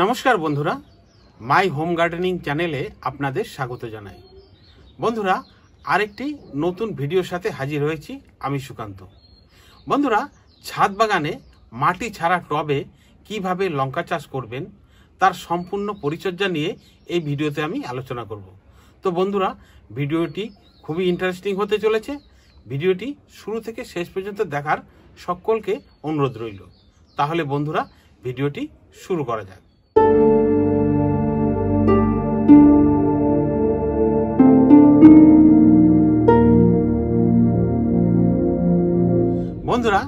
নমস্কার বন্ধুরা my home gardening চ্যানেলে আপনাদের স্বাগত জানাই বন্ধুরা আরেকটি নতুন ভিডিওর সাথে হাজির হয়েছি আমি সুকান্ত বন্ধুরা ছাদ বাগানে মাটি ছাড়া টবে কিভাবে লঙ্কা চাষ করবেন তার সম্পূর্ণ পরিচর্যা নিয়ে এই ভিডিওতে আমি আলোচনা করব তো বন্ধুরা ভিডিওটি খুবই ইন্টারেস্টিং হতে চলেছে ভিডিওটি শুরু থেকে শেষ পর্যন্ত দেখার সকলকে অনুরোধ রইল তাহলে বন্ধুরা ভিডিওটি শুরু করা যাক বন্ধুরা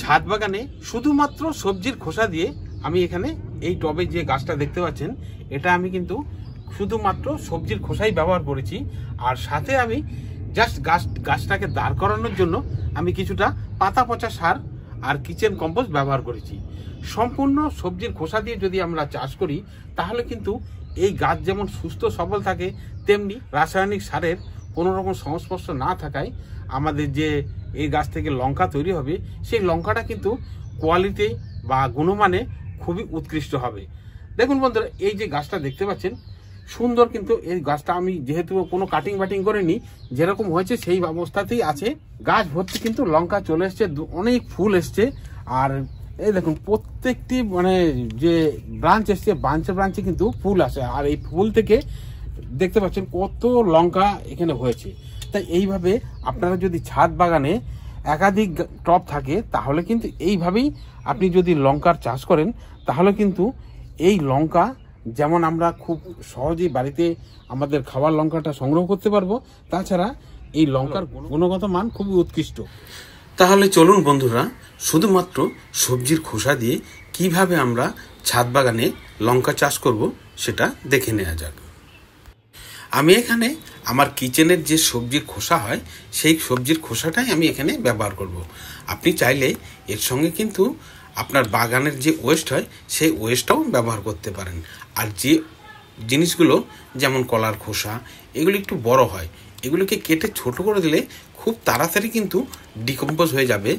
ছাদ বাগানে শুধুমাত্র সবজির খোসা দিয়ে আমি এখানে এই টবে যে গাছটা দেখতে পাচ্ছেন এটা আমি কিন্তু শুধুমাত্র সবজির খোসাই ব্যবহার করেছি আর সাথে আমি জাস্ট গাছ গাছটাকে দাঁড় করানোর জন্য আমি কিছুটা পাতা পচা সার আর কিচেন কম্পোস্ট ব্যবহার করেছি সম্পূর্ণ সবজির খোসা দিয়ে যদি আমরা চাষ করি তাহলে কিন্তু এই গাছ যেমন সুস্থ সবল থাকে তেমনি রাসায়নিক সারের কোনো রকম সংস্পর্শ না থাকায় আমাদের যে এই গাছ থেকে লঙ্কা তৈরি হবে সেই লঙ্কাটা কিন্তু কোয়ালিটি বা গুণমানে খুবই উৎকৃষ্ট হবে দেখুন বন্ধুরা এই যে গাছটা দেখতে পাচ্ছেন সুন্দর কিন্তু এই গাছটা আমি যেহেতু কোনো কাটিং বাটিং করিনি যেরকম হয়েছে সেই অবস্থাতেই আছে গাছ ভর্তি কিন্তু লঙ্কা চলে এসছে অনেক ফুল এসছে আর এই দেখুন প্রত্যেকটি মানে যে ব্রাঞ্চ এসছে ব্রাঞ্চে ব্রাঞ্চে কিন্তু ফুল আসে আর এই ফুল থেকে দেখতে পাচ্ছেন কত লঙ্কা এখানে হয়েছে তাই এইভাবে আপনারা যদি ছাদ বাগানে একাধিক টপ থাকে তাহলে কিন্তু এইভাবেই আপনি যদি লঙ্কার চাষ করেন তাহলে কিন্তু এই লঙ্কা যেমন আমরা খুব সহজেই বাড়িতে আমাদের খাওয়ার লঙ্কাটা সংগ্রহ করতে পারবো তাছাড়া এই লঙ্কার গুণগত মান খুবই উৎকৃষ্ট তাহলে চলুন বন্ধুরা শুধুমাত্র সবজির খোসা দিয়ে কিভাবে আমরা ছাদ বাগানে লঙ্কা চাষ করব সেটা দেখে নেওয়া যাক আমি এখানে আমার কিচেনের যে সবজির খোসা হয় সেই সবজির খোসাটাই আমি এখানে ব্যবহার করব। আপনি চাইলে এর সঙ্গে কিন্তু আপনার বাগানের যে ওয়েস্ট হয় সেই ওয়েস্টটাও ব্যবহার করতে পারেন আর যে জিনিসগুলো যেমন কলার খোসা এগুলো একটু বড় হয় এগুলোকে কেটে ছোট করে দিলে খুব তাড়াতাড়ি কিন্তু ডিকম্পোজ হয়ে যাবে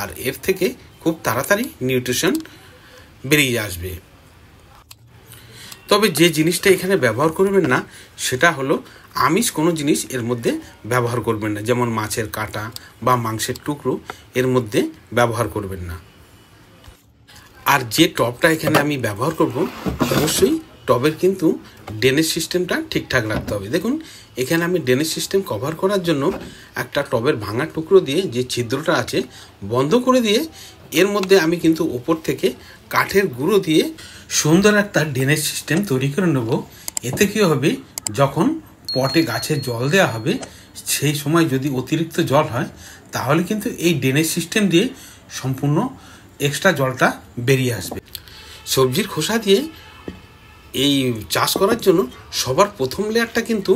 আর এর থেকে খুব তাড়াতাড়ি নিউট্রিশন বেরিয়ে আসবে তবে যে জিনিসটা এখানে ব্যবহার করবেন না সেটা হলো আমিষ কোনো জিনিস এর মধ্যে ব্যবহার করবেন না যেমন মাছের কাটা বা মাংসের টুকরো এর মধ্যে ব্যবহার করবেন না আর যে টপটা এখানে আমি ব্যবহার করব অবশ্যই টবের কিন্তু ড্রেনেজ সিস্টেমটা ঠিকঠাক রাখতে হবে দেখুন এখানে আমি ড্রেনেজ সিস্টেম কভার করার জন্য একটা টবের ভাঙা টুকরো দিয়ে যে ছিদ্রটা আছে বন্ধ করে দিয়ে এর মধ্যে আমি কিন্তু ওপর থেকে কাঠের গুঁড়ো দিয়ে সুন্দর একটা ড্রেনেজ সিস্টেম তৈরি করে নেব এতে কী হবে যখন পটে গাছে জল দেওয়া হবে সেই সময় যদি অতিরিক্ত জল হয় তাহলে কিন্তু এই ড্রেনেজ সিস্টেম দিয়ে সম্পূর্ণ এক্সট্রা জলটা বেরিয়ে আসবে সবজির খোসা দিয়ে এই চাষ করার জন্য সবার প্রথম লেয়ারটা কিন্তু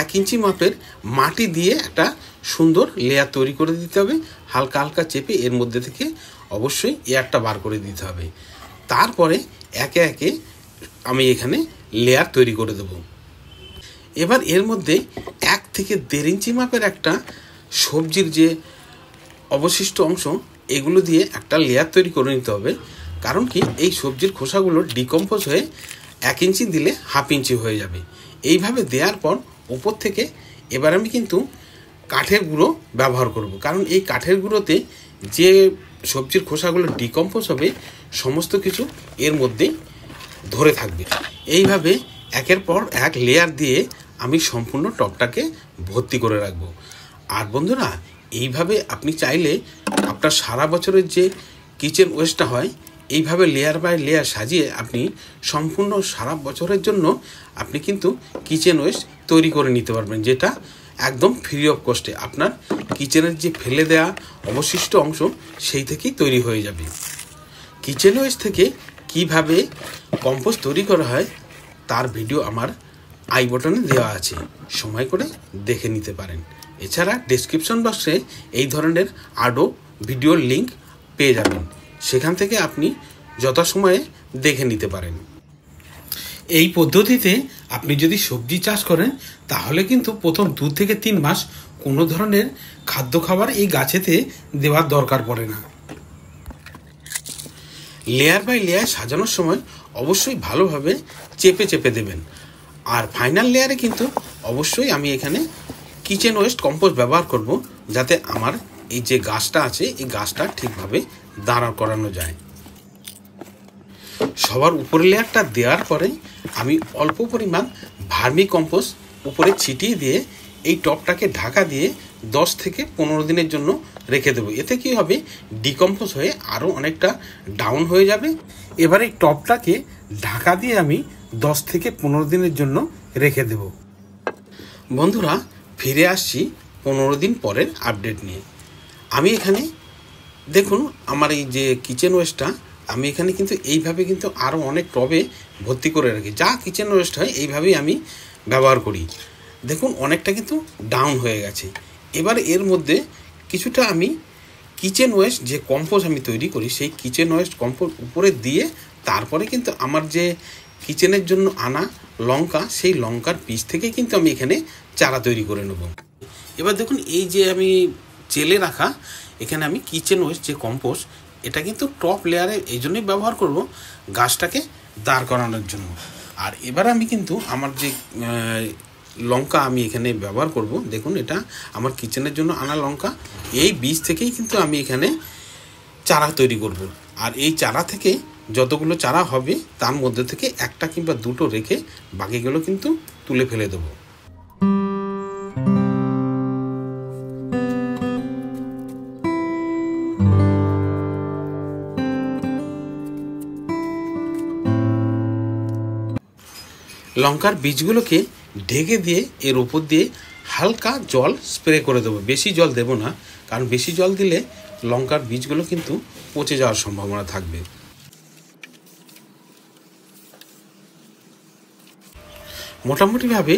এক ইঞ্চি মাপের মাটি দিয়ে একটা সুন্দর লেয়ার তৈরি করে দিতে হবে হালকা হালকা চেপে এর মধ্যে থেকে অবশ্যই এয়ারটা বার করে দিতে হবে তারপরে একে একে আমি এখানে লেয়ার তৈরি করে দেব এবার এর মধ্যে এক থেকে দেড় ইঞ্চি মাপের একটা সবজির যে অবশিষ্ট অংশ এগুলো দিয়ে একটা লেয়ার তৈরি করে নিতে হবে কারণ কি এই সবজির খোসাগুলো ডিকম্পোজ হয়ে এক ইঞ্চি দিলে হাফ ইঞ্চি হয়ে যাবে এইভাবে দেওয়ার পর উপর থেকে এবার আমি কিন্তু কাঠের গুঁড়ো ব্যবহার করব কারণ এই কাঠের গুঁড়োতে যে সবজির খোসাগুলো ডিকম্পোজ হবে সমস্ত কিছু এর মধ্যেই ধরে থাকবে এইভাবে একের পর এক লেয়ার দিয়ে আমি সম্পূর্ণ টপটাকে ভর্তি করে রাখবো আর বন্ধুরা এইভাবে আপনি চাইলে আপনার সারা বছরের যে কিচেন ওয়েস্টটা হয় এইভাবে লেয়ার বাই লেয়ার সাজিয়ে আপনি সম্পূর্ণ সারা বছরের জন্য আপনি কিন্তু কিচেন ওয়েস্ট তৈরি করে নিতে পারবেন যেটা একদম ফ্রি অফ কস্টে আপনার কিচেনের যে ফেলে দেয়া অবশিষ্ট অংশ সেই থেকেই তৈরি হয়ে যাবে কিচেন ওয়েস থেকে কিভাবে কম্পোস্ট তৈরি করা হয় তার ভিডিও আমার আই বটনে দেওয়া আছে সময় করে দেখে নিতে পারেন এছাড়া ডিসক্রিপশন বক্সে এই ধরনের আরও ভিডিওর লিঙ্ক পেয়ে যাবেন সেখান থেকে আপনি যথাসময়ে দেখে নিতে পারেন এই পদ্ধতিতে আপনি যদি সবজি চাষ করেন তাহলে কিন্তু প্রথম দু থেকে তিন মাস কোনো ধরনের খাদ্য খাবার এই গাছেতে দেওয়ার দরকার পড়ে না লেয়ার বাই লেয়ার সাজানোর সময় অবশ্যই ভালোভাবে চেপে চেপে দেবেন আর ফাইনাল লেয়ারে কিন্তু অবশ্যই আমি এখানে কিচেন ওয়েস্ট কম্পোস্ট ব্যবহার করব যাতে আমার এই যে গাছটা আছে এই গাছটা ঠিকভাবে দাঁড়া করানো যায় সবার উপরের লেয়ারটা দেওয়ার পরে আমি অল্প পরিমাণ ভার্মি কম্পোজ উপরে ছিটিয়ে দিয়ে এই টপটাকে ঢাকা দিয়ে 10 থেকে পনেরো দিনের জন্য রেখে দেবো এতে কি হবে ডিকম্পোজ হয়ে আরও অনেকটা ডাউন হয়ে যাবে এবার এই টপটাকে ঢাকা দিয়ে আমি 10 থেকে পনেরো দিনের জন্য রেখে দেব বন্ধুরা ফিরে আসছি পনেরো দিন পরের আপডেট নিয়ে আমি এখানে দেখুন আমার এই যে কিচেন ওয়েস্টটা আমি এখানে কিন্তু এইভাবে কিন্তু আরও অনেক টবে ভর্তি করে রাখি যা কিচেন ওয়েস্ট হয় এইভাবেই আমি ব্যবহার করি দেখুন অনেকটা কিন্তু ডাউন হয়ে গেছে এবার এর মধ্যে কিছুটা আমি কিচেন ওয়েস্ট যে কম্পোজ আমি তৈরি করি সেই কিচেন ওয়েস্ট কম্পোজ উপরে দিয়ে তারপরে কিন্তু আমার যে কিচেনের জন্য আনা লঙ্কা সেই লঙ্কার পিস থেকে কিন্তু আমি এখানে চারা তৈরি করে নেব এবার দেখুন এই যে আমি চেলে রাখা এখানে আমি কিচেন ওয়েস্ট যে কম্পোস্ট এটা কিন্তু টপ লেয়ারে এই জন্যই ব্যবহার করব গাছটাকে দাঁড় করানোর জন্য আর এবার আমি কিন্তু আমার যে লঙ্কা আমি এখানে ব্যবহার করব দেখুন এটা আমার কিচেনের জন্য আনা লঙ্কা এই বীজ থেকেই কিন্তু আমি এখানে চারা তৈরি করব আর এই চারা থেকে যতগুলো চারা হবে তার মধ্যে থেকে একটা কিংবা দুটো রেখে বাকিগুলো কিন্তু তুলে ফেলে দেবো লঙ্কার বীজগুলোকে ঢেকে দিয়ে এর উপর দিয়ে হালকা জল স্প্রে করে দেবো বেশি জল দেব না কারণ বেশি জল দিলে লঙ্কার বীজগুলো কিন্তু পচে যাওয়ার সম্ভাবনা থাকবে মোটামুটিভাবে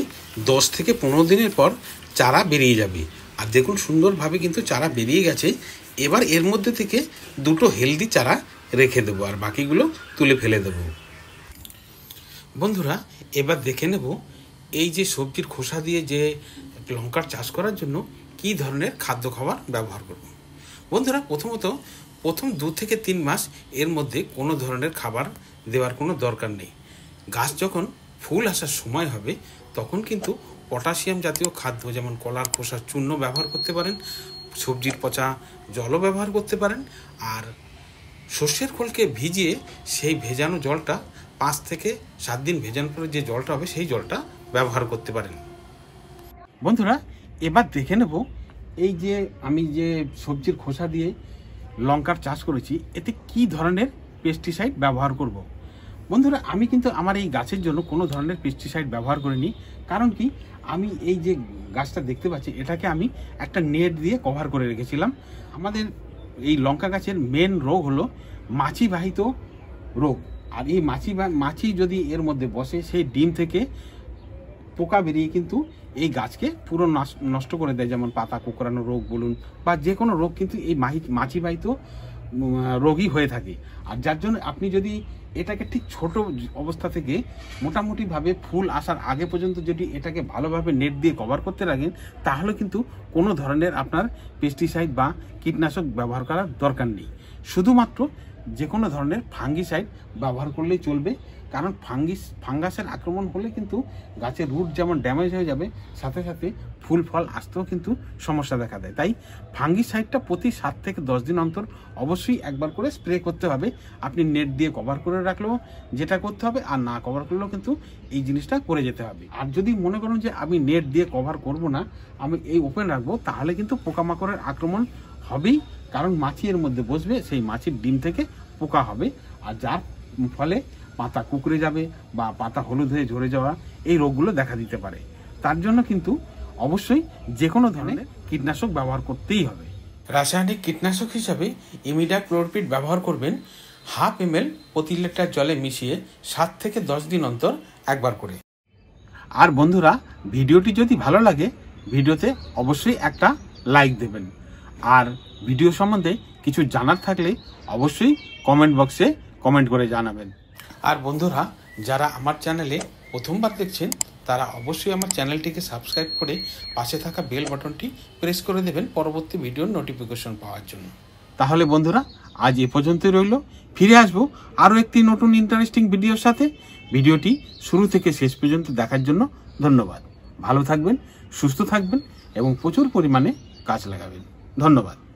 দশ থেকে পনেরো দিনের পর চারা বেরিয়ে যাবে আর দেখুন সুন্দরভাবে কিন্তু চারা বেরিয়ে গেছে এবার এর মধ্যে থেকে দুটো হেলদি চারা রেখে দেবো আর বাকিগুলো তুলে ফেলে দেবো বন্ধুরা এবার দেখে নেব এই যে সবজির খোসা দিয়ে যে লঙ্কার চাষ করার জন্য কি ধরনের খাদ্য খাবার ব্যবহার করব বন্ধুরা প্রথমত প্রথম দু থেকে তিন মাস এর মধ্যে কোনো ধরনের খাবার দেওয়ার কোনো দরকার নেই গাছ যখন ফুল আসার সময় হবে তখন কিন্তু পটাশিয়াম জাতীয় খাদ্য যেমন কলার খোসার চূর্ণ ব্যবহার করতে পারেন সবজির পচা জলও ব্যবহার করতে পারেন আর শস্যের খোলকে ভিজিয়ে সেই ভেজানো জলটা পাঁচ থেকে সাত দিন ভেজান পরে যে জলটা হবে সেই জলটা ব্যবহার করতে পারেন বন্ধুরা এবার দেখে নেব এই যে আমি যে সবজির খোসা দিয়ে লঙ্কার চাষ করেছি এতে কি ধরনের পেস্টিসাইড ব্যবহার করব। বন্ধুরা আমি কিন্তু আমার এই গাছের জন্য কোনো ধরনের পেস্টিসাইড ব্যবহার করিনি কারণ কি আমি এই যে গাছটা দেখতে পাচ্ছি এটাকে আমি একটা নেট দিয়ে কভার করে রেখেছিলাম আমাদের এই লঙ্কা গাছের মেন রোগ হলো মাছিবাহিত রোগ আর এই মাছি মাছি যদি এর মধ্যে বসে সেই ডিম থেকে পোকা বেরিয়ে কিন্তু এই গাছকে পুরো নষ্ট করে দেয় যেমন পাতা কুকরানো রোগ বলুন বা যে কোনো রোগ কিন্তু এই মাহি মাছিবাহিত রোগী হয়ে থাকে আর যার জন্য আপনি যদি এটাকে ঠিক ছোট অবস্থা থেকে মোটামুটিভাবে ফুল আসার আগে পর্যন্ত যদি এটাকে ভালোভাবে নেট দিয়ে কভার করতে লাগেন তাহলে কিন্তু কোনো ধরনের আপনার পেস্টিসাইড বা কীটনাশক ব্যবহার করার দরকার নেই শুধুমাত্র যে কোনো ধরনের ফাঙ্গিসাইড ব্যবহার করলেই চলবে কারণ ফাঙ্গিস ফাঙ্গাসের আক্রমণ হলে কিন্তু গাছের রুট যেমন ড্যামেজ হয়ে যাবে সাথে সাথে ফুল ফল আসতেও কিন্তু সমস্যা দেখা দেয় তাই ফাঙ্গিসাইডটা প্রতি সাত থেকে দশ দিন অন্তর অবশ্যই একবার করে স্প্রে করতে হবে আপনি নেট দিয়ে কভার করে রাখলেও যেটা করতে হবে আর না কভার করলেও কিন্তু এই জিনিসটা করে যেতে হবে আর যদি মনে করুন যে আমি নেট দিয়ে কভার করব না আমি এই ওপেন রাখবো তাহলে কিন্তু পোকামাকড়ের আক্রমণ হবেই কারণ মাছি এর মধ্যে বসবে সেই মাছির ডিম থেকে পোকা হবে আর যার ফলে পাতা কুকড়ে যাবে বা পাতা হলুদ হয়ে ঝরে যাওয়া এই রোগগুলো দেখা দিতে পারে তার জন্য কিন্তু অবশ্যই যে কোনো ধরনের কীটনাশক ব্যবহার করতেই হবে রাসায়নিক কীটনাশক হিসাবে ইমিডা ক্লোরপিট ব্যবহার করবেন হাফ এম প্রতি লিটার জলে মিশিয়ে সাত থেকে দশ দিন অন্তর একবার করে আর বন্ধুরা ভিডিওটি যদি ভালো লাগে ভিডিওতে অবশ্যই একটা লাইক দেবেন আর ভিডিও সম্বন্ধে কিছু জানার থাকলে অবশ্যই কমেন্ট বক্সে কমেন্ট করে জানাবেন আর বন্ধুরা যারা আমার চ্যানেলে প্রথমবার দেখছেন তারা অবশ্যই আমার চ্যানেলটিকে সাবস্ক্রাইব করে পাশে থাকা বেল বাটনটি প্রেস করে দেবেন পরবর্তী ভিডিওর নোটিফিকেশন পাওয়ার জন্য তাহলে বন্ধুরা আজ এ পর্যন্তই রইল ফিরে আসব আরও একটি নতুন ইন্টারেস্টিং ভিডিওর সাথে ভিডিওটি শুরু থেকে শেষ পর্যন্ত দেখার জন্য ধন্যবাদ ভালো থাকবেন সুস্থ থাকবেন এবং প্রচুর পরিমাণে কাজ লাগাবেন ধন্যবাদ